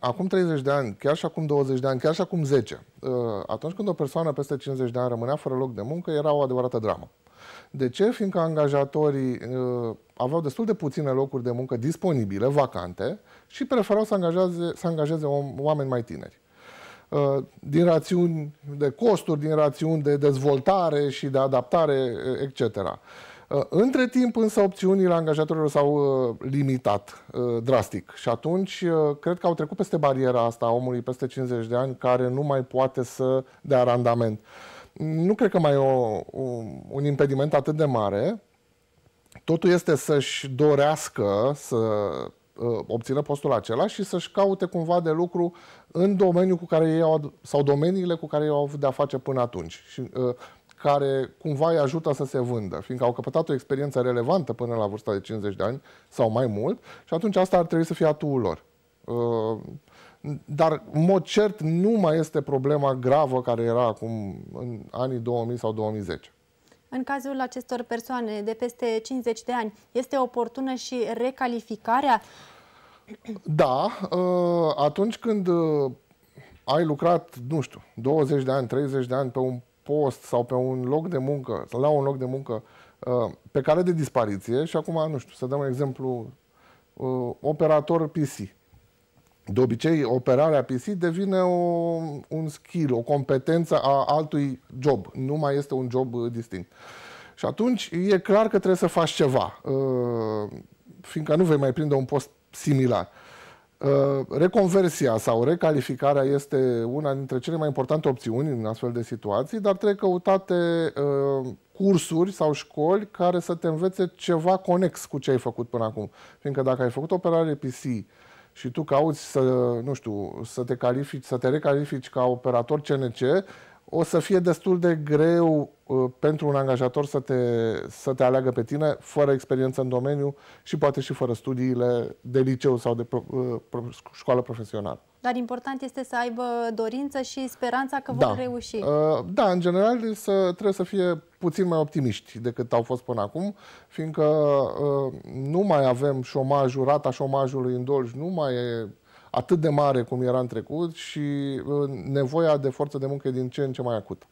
acum 30 de ani, chiar și acum 20 de ani, chiar și acum 10, uh, atunci când o persoană peste 50 de ani rămânea fără loc de muncă, era o adevărată dramă. De ce? Fiindcă angajatorii uh, aveau destul de puține locuri de muncă disponibile, vacante, și preferau să angajeze, să angajeze oameni mai tineri. Uh, din rațiuni de costuri, din rațiuni de dezvoltare și de adaptare, uh, etc. Uh, între timp, însă, opțiunile angajatorilor s-au uh, limitat uh, drastic și atunci cred că au trecut peste bariera asta a omului peste 50 de ani care nu mai poate să dea randament. Nu cred că mai e o, un impediment atât de mare. Totul este să-și dorească să obțină postul acela și să-și caute cumva de lucru în domeniul cu care ei au, sau domeniile cu care ei au avut de-a face până atunci. Și, care cumva îi ajută să se vândă, fiindcă au căpătat o experiență relevantă până la vârsta de 50 de ani sau mai mult și atunci asta ar trebui să fie atuul lor. Uh, dar, în mod cert, nu mai este problema gravă care era acum în anii 2000 sau 2010. În cazul acestor persoane de peste 50 de ani, este oportună și recalificarea? Da, uh, atunci când uh, ai lucrat, nu știu, 20 de ani, 30 de ani pe un post sau pe un loc de muncă, sau la un loc de muncă uh, pe care de dispariție și acum, nu știu, să dăm un exemplu, uh, operator PC. De obicei, operarea PC devine o, un skill, o competență a altui job. Nu mai este un job uh, distinct. Și atunci e clar că trebuie să faci ceva, fiindcă nu vei mai prinde un post similar. Uh, Uh, reconversia sau recalificarea este una dintre cele mai importante opțiuni în astfel de situații, dar trebuie căutate uh, cursuri sau școli care să te învețe ceva conex cu ce ai făcut până acum. Fiindcă dacă ai făcut operare PC și tu cauți să, nu știu, să te califici, să te recalifici ca operator CNC, o să fie destul de greu uh, pentru un angajator să te, să te aleagă pe tine fără experiență în domeniu și poate și fără studiile de liceu sau de pro, uh, pro, școală profesională. Dar important este să aibă dorință și speranța că vor da. reuși. Uh, da, în general să, trebuie să fie puțin mai optimiști decât au fost până acum, fiindcă nu mai avem șomajul, rata șomajului în Dolj nu mai e atât de mare cum era în trecut și uh, nevoia de forță de muncă e din ce în ce mai acută.